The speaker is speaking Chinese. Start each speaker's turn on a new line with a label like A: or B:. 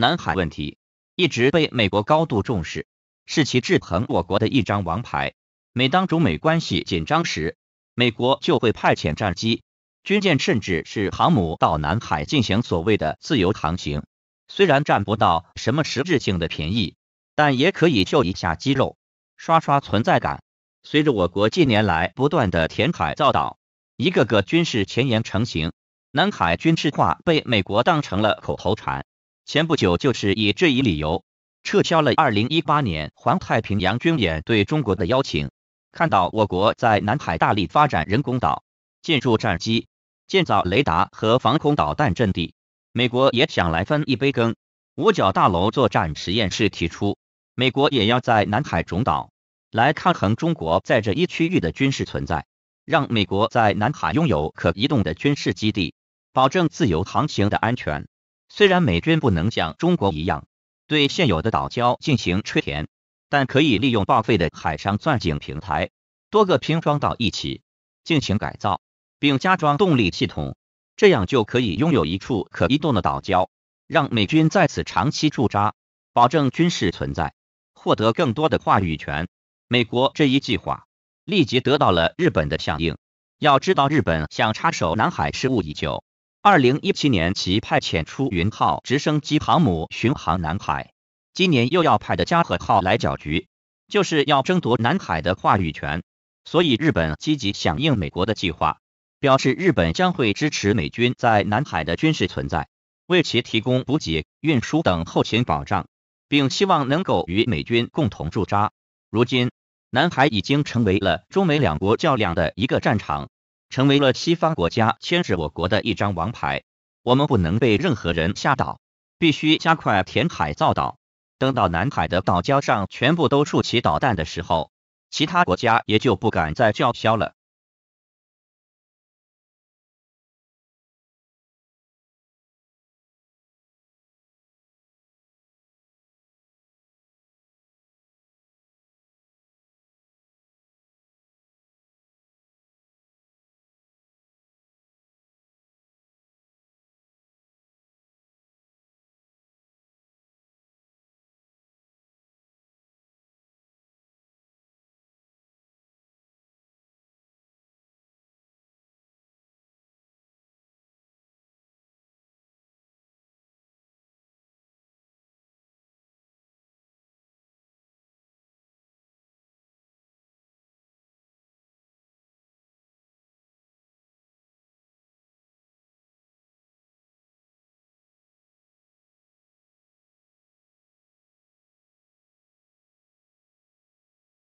A: 南海问题一直被美国高度重视，是其制衡我国的一张王牌。每当中美关系紧张时，美国就会派遣战机、军舰，甚至是航母到南海进行所谓的自由航行。虽然占不到什么实质性的便宜，但也可以秀一下肌肉，刷刷存在感。随着我国近年来不断的填海造岛，一个个军事前沿成型，南海军事化被美国当成了口头禅。前不久，就是以这一理由撤销了2018年环太平洋军演对中国的邀请。看到我国在南海大力发展人工岛、建筑战机、建造雷达和防空导弹阵地，美国也想来分一杯羹。五角大楼作战实验室提出，美国也要在南海种岛，来抗衡中国在这一区域的军事存在，让美国在南海拥有可移动的军事基地，保证自由航行的安全。虽然美军不能像中国一样对现有的岛礁进行吹填，但可以利用报废的海上钻井平台，多个拼装到一起，进行改造，并加装动力系统，这样就可以拥有一处可移动的岛礁，让美军在此长期驻扎，保证军事存在，获得更多的话语权。美国这一计划立即得到了日本的响应。要知道，日本想插手南海事务已久。二零一七年，其派遣出云号直升机航母巡航南海，今年又要派的加贺号来搅局，就是要争夺南海的话语权。所以，日本积极响应美国的计划，表示日本将会支持美军在南海的军事存在，为其提供补给、运输等后勤保障，并希望能够与美军共同驻扎。如今，南海已经成为了中美两国较量的一个战场。成为了西方国家牵制我国的一张王牌。我们不能被任何人吓倒，必须加快填海造岛。等到南海的岛礁上全部都竖起导弹的时候，其他国家也就不敢再叫嚣了。